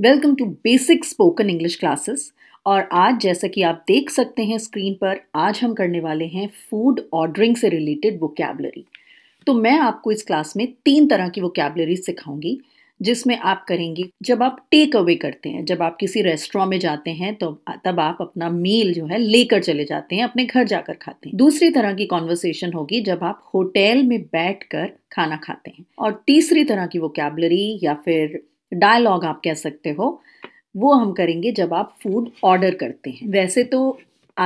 Welcome to basic spoken English classes और आज जैसा कि आप देख सकते हैं स्क्रीन पर आज हम करने वाले हैं फूड ऑर्डरिंग से रिलेटेड वोकेबलरी तो मैं आपको इस क्लास में तीन तरह की वोकेबलरी सिखाऊंगी जिसमें आप करेंगे जब आप टेक अवे करते हैं जब आप किसी रेस्टोरेंट में जाते हैं तो तब आप अपना मील जो है लेकर चले जाते हैं अपने घर जाकर खाते हैं दूसरी तरह की कॉन्वर्सेशन होगी जब आप होटल में बैठ कर खाना खाते हैं और तीसरी तरह की वो या फिर डायलॉग आप कह सकते हो वो हम करेंगे जब आप फूड ऑर्डर करते हैं वैसे तो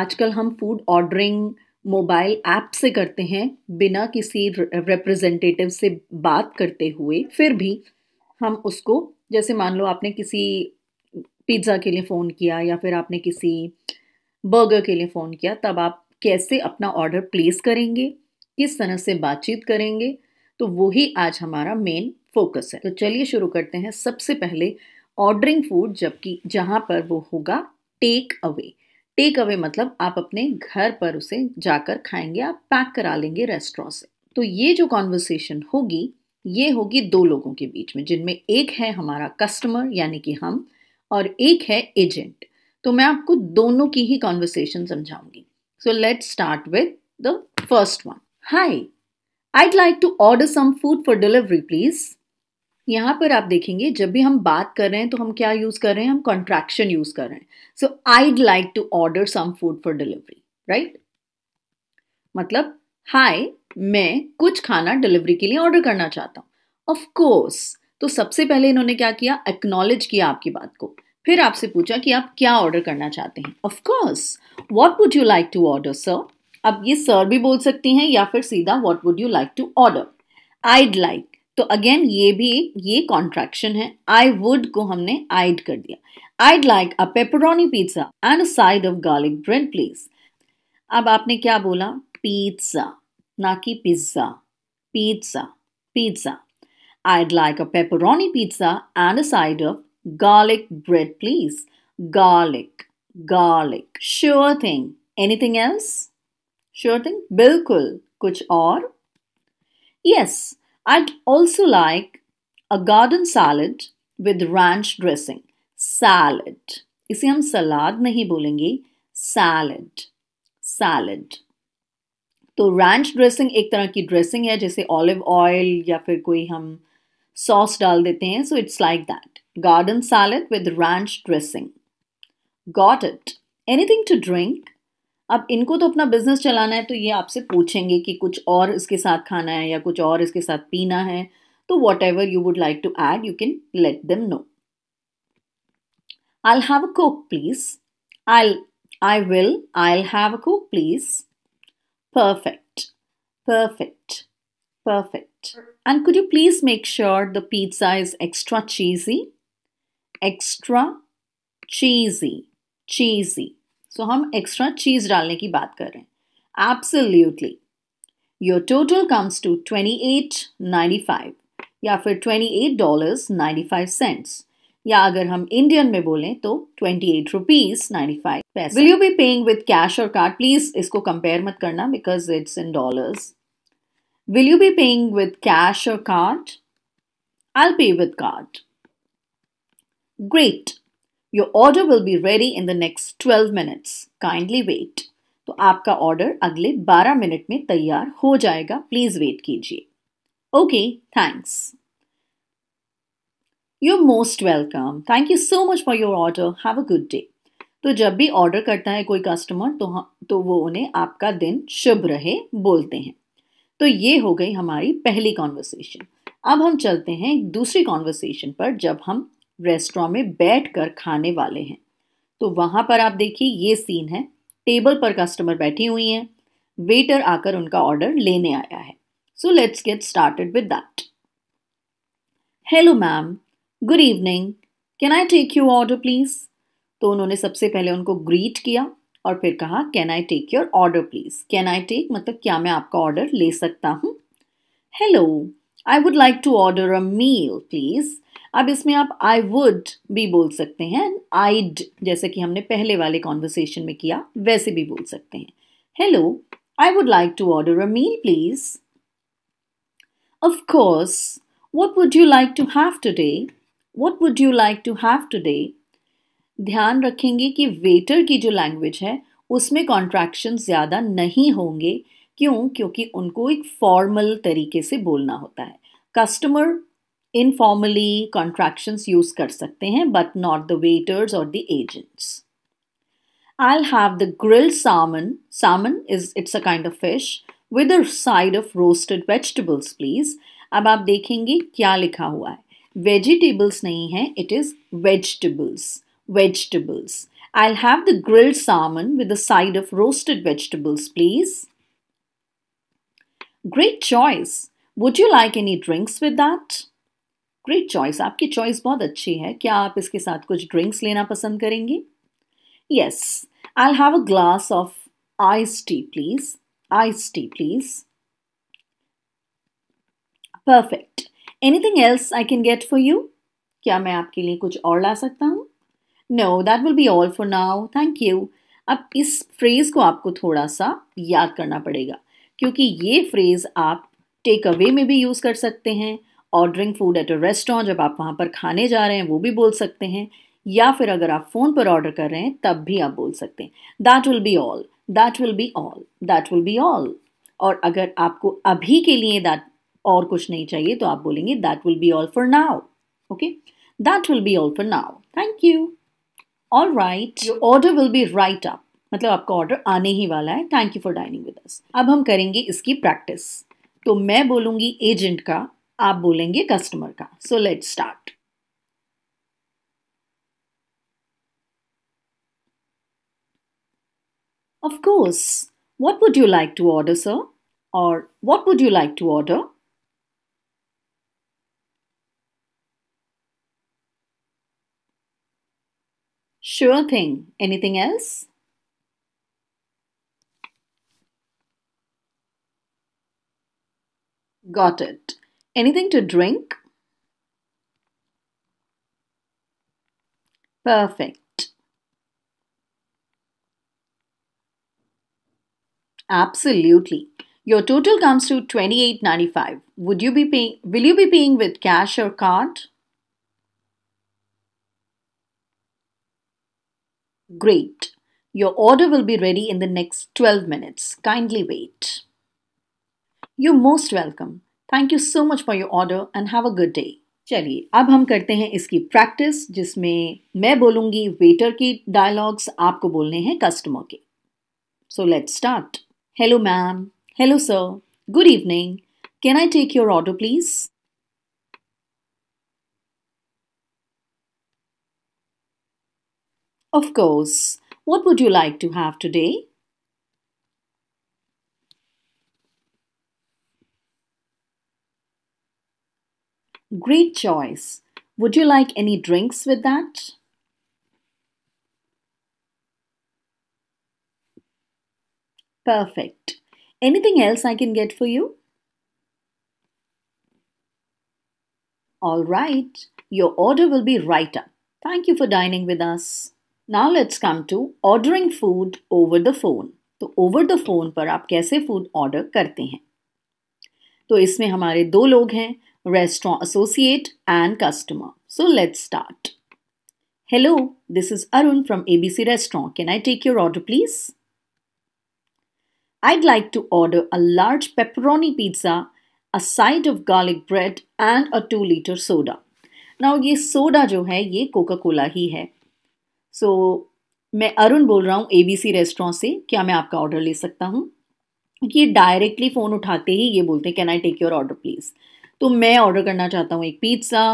आजकल हम फूड ऑर्डरिंग मोबाइल ऐप से करते हैं बिना किसी रिप्रेजेंटेटिव से बात करते हुए फिर भी हम उसको जैसे मान लो आपने किसी पिज़्ज़ा के लिए फ़ोन किया या फिर आपने किसी बर्गर के लिए फ़ोन किया तब आप कैसे अपना ऑर्डर प्लेस करेंगे किस तरह से बातचीत करेंगे तो वही आज हमारा मेन फोकस है तो चलिए शुरू करते हैं सबसे पहले ऑर्डरिंग फूड जबकि जहाँ पर वो होगा टेक अवे टेक अवे मतलब आप अपने घर पर उसे जाकर खाएंगे आप पैक करा लेंगे रेस्टोरेंट से तो ये जो कॉन्वर्सेशन होगी ये होगी दो लोगों के बीच में जिनमें एक है हमारा कस्टमर यानी कि हम और एक है एजेंट तो मैं आपको दोनों की ही कॉन्वर्सेशन समझाऊंगी so let start with the first one hi I'd like to order some food for delivery please यहाँ पर आप देखेंगे जब भी हम बात कर रहे हैं तो हम क्या यूज़ कर रहे हैं हम कॉन्ट्रैक्शन यूज़ कर रहे हैं so I'd like to order some food for delivery right मतलब हाय मैं कुछ खाना डिलीवरी के लिए ऑर्डर करना चाहता हूँ ऑफकोर्स तो सबसे पहले इन्होंने क्या किया एक्नॉलेज किया आपकी बात को फिर आपसे पूछा कि आप क्या ऑर्डर करना चाहते हैं of course what would you like to order sir अब ये सर भी बोल सकती हैं या फिर सीधा what would you like to order I'd like तो अगेन ये भी ये कॉन्ट्रैक्शन है आई वुड को हमने आइड कर दिया I'd like a pepperoni pizza and a side of garlic bread please अब आपने क्या बोला पिज्जा ना कि pizza pizza pizza I'd like a pepperoni pizza and a side of garlic bread please garlic garlic sure thing anything else sure thing बिल्कुल कुछ और yes yes. I'd also like a garden salad with ranch dressing. Salad. इसे हम सलाद नहीं बोलेंगे salad salad तो ranch dressing एक तरह की ड्रेसिंग है जैसे ऑलिव ऑयल या फिर कोई हम सॉस डाल देते हैं so it's like that garden salad with ranch dressing got it anything to drink अब इनको तो अपना बिजनेस चलाना है तो ये आपसे पूछेंगे कि कुछ और इसके साथ खाना है या कुछ और इसके साथ पीना है तो whatever you would like to add you can let them know I have a coke please I I will I have a coke please perfect perfect perfect and could you please make sure the pizza is extra cheesy extra cheesy cheesy so तो हम extra चीज़ डालने की बात कर रहे हैं absolutely your total comes to twenty eight ninety five या फिर twenty eight dollars ninety five cents या अगर हम इंडियन में बोलें तो twenty eight rupees ninety five पैसे will you be paying with cash और कार्ड प्लीज इसको कंपेयर मत करना because it's in dollars will you be paying with cash और card I pay with card great your order will be ready in the next twelve minutes kindly wait तो आपका order अगले बारह minute में तैयार हो जाएगा प्लीज वेट कीजिए okay thanks you most welcome thank you so much for your order have a good day तो जब भी ऑर्डर करता है कोई कस्टमर तो हाँ, तो वो उन्हें आपका दिन शुभ रहे बोलते हैं तो ये हो गई हमारी पहली कॉन्वर्सेशन अब हम चलते हैं दूसरी कॉन्वर्सेशन पर जब हम रेस्टोरेंट में बैठ कर खाने वाले हैं तो वहाँ पर आप देखिए ये सीन है टेबल पर कस्टमर बैठी हुई हैं वेटर आकर उनका ऑर्डर लेने आया है so let's get started with that hello ma'am good evening can I take you order please तो उन्होंने सबसे पहले उनको ग्रीट किया और फिर कहा can I take your order please can I take मतलब क्या मैं आपका ऑर्डर ले सकता हूँ hello I would like to order a meal please अब इसमें आप आई वुड भी बोल सकते हैं आईड जैसे कि हमने पहले वाले कॉन्वर्सेशन में किया वैसे भी बोल सकते हैं hello I would like to order a meal please of course would you like to have the what would you like to have the ध्यान रखेंगे कि वेटर की जो लैंग्वेज है उसमें कॉन्ट्रैक्शन ज़्यादा नहीं होंगे क्यों क्योंकि उनको एक फॉर्मल तरीके से बोलना होता है कस्टमर इनफॉर्मली कॉन्ट्रैक्शंस यूज़ कर सकते हैं बट नॉट द वेटर्स और the agents I'll have the grilled salmon. Salmon is it's a kind of fish with a side of roasted vegetables, please. अब आप देखेंगे क्या लिखा हुआ है वेजिटेबल्स नहीं है it is vegetables vegetables I have the grilled salmon with the side of roasted vegetables please great choice would you like any drinks with that? Great choice आपकी चॉइस बहुत अच्छी है क्या आप इसके साथ कुछ ड्रिंक्स लेना पसंद करेंगी yes I have a glass of ice tea please ice tea please perfect anything else I can get for you क्या मैं आपके लिए कुछ और ला सकता हूँ no that will be all for now thank you अब इस फ्रेज को आपको थोड़ा सा याद करना पड़ेगा क्योंकि ये फ्रेज़ आप टेक अवे में भी यूज़ कर सकते हैं ordering food at a restaurant जब आप वहाँ पर खाने जा रहे हैं वो भी बोल सकते हैं या फिर अगर आप फ़ोन पर ऑर्डर कर रहे हैं तब भी आप बोल सकते हैं that will be all that will be all that will be all और अगर आपको अभी के लिए दैट और कुछ नहीं चाहिए तो आप बोलेंगे that will be all for now okay that will be all for now thank you all right order will be right up मतलब आपका ऑर्डर आने ही वाला है thank you for dining with us अब हम करेंगे इसकी प्रैक्टिस तो मैं बोलूंगी एजेंट का आप बोलेंगे कस्टमर का so let start of course what would you like to order sir और what would you like to order sure thing anything else Got it. Anything to drink? Perfect. Absolutely. Your total comes to 28.95. Would you be paying will you be paying with cash or card? Great. Your order will be ready in the next 12 minutes. Kindly wait. You're most welcome. Thank you so much for your order and have a good day. चलिए अब हम करते हैं इसकी practice जिसमें मैं बोलूंगी waiter की डायलॉग्स आपको बोलने हैं कस्टमर के so let's start hello ma'am hello sir good evening can I take your order please Of course. What would you like to have today? Great choice. Would you like any drinks with that? Perfect. Anything else I can get for you? All right. Your order will be right up. Thank you for dining with us. Now let's come to ordering food over the phone. तो over the phone पर आप कैसे food order करते हैं तो इसमें हमारे दो लोग हैं restaurant associate and customer. So let's start. Hello, this is Arun from ABC Restaurant. Can I take your order, please? I'd like to order a large pepperoni pizza, a side of garlic bread, and a 2 liter soda. Now, ye soda jo hai ye coca cola hi hai so, मैं अरुण बोल रहा हूँ ABC restaurant से क्या मैं आपका order ले सकता हूँ ये डायरेक्टली फ़ोन उठाते ही ये बोलते हैं can I take your order please तो मैं ऑर्डर करना चाहता हूँ एक पिज्ज़ा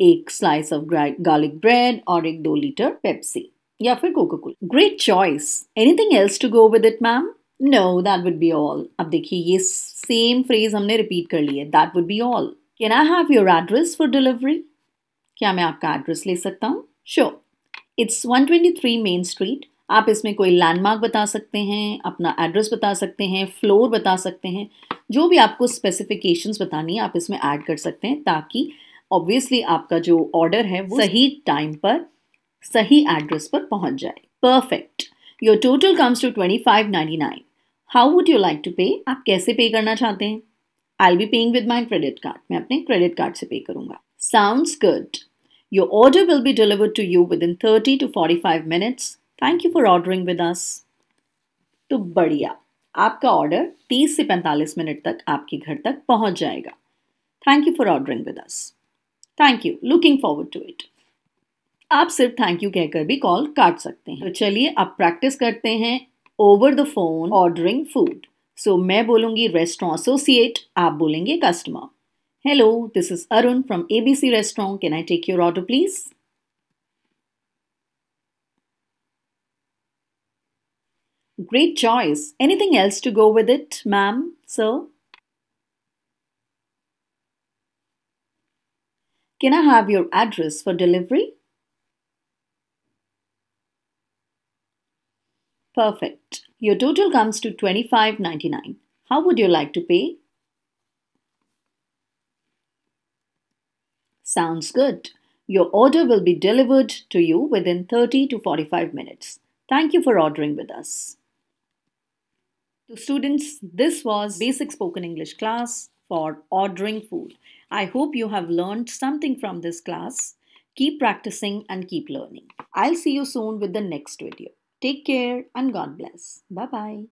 एक स्लाइस ऑफ गार्लिक ब्रेड और एक दो लीटर पेप्सी या फिर Coca Cola great choice anything else to go with it ma'am no that would be all अब देखिए ये सेम फ्रेज हमने रिपीट कर ली है that would be all can I have your address for delivery क्या मैं आपका एड्रेस ले सकता हूँ sure it's one twenty three main street आप इसमें कोई लैंडमार्क बता सकते हैं अपना एड्रेस बता सकते हैं फ्लोर बता सकते हैं जो भी आपको स्पेसिफिकेशंस बतानी है आप इसमें ऐड कर सकते हैं ताकि ऑब्वियसली आपका जो ऑर्डर है वो सही टाइम पर सही एड्रेस पर पहुंच जाए perfect your total comes to twenty five ninety nine how would you like to pay आप कैसे पे करना चाहते हैं I be paying with my credit card मैं अपने क्रेडिट कार्ड से पे करूंगा sounds good your order will be delivered to you within thirty to forty five minutes thank you for ordering with us तो बढ़िया आपका order 30 से 45 minute तक आपके घर तक पहुंच जाएगा thank you for ordering with us thank you looking forward to it आप सिर्फ थैंक यू कहकर भी कॉल काट सकते हैं तो चलिए आप प्रैक्टिस करते हैं over the phone ordering food so मैं बोलूँगी रेस्टोरेंट एसोसिएट आप बोलेंगे customer hello this is Arun from ABC restaurant can I take your order please Great choice. Anything else to go with it, ma'am, sir? Can I have your address for delivery? Perfect. Your total comes to $25.99. How would you like to pay? Sounds good. Your order will be delivered to you within 30 to 45 minutes. Thank you for ordering with us. To students, this was basic spoken English class for ordering food. I hope you have learned something from this class. Keep practicing and keep learning. I'll see you soon with the next video. Take care and God bless. Bye bye.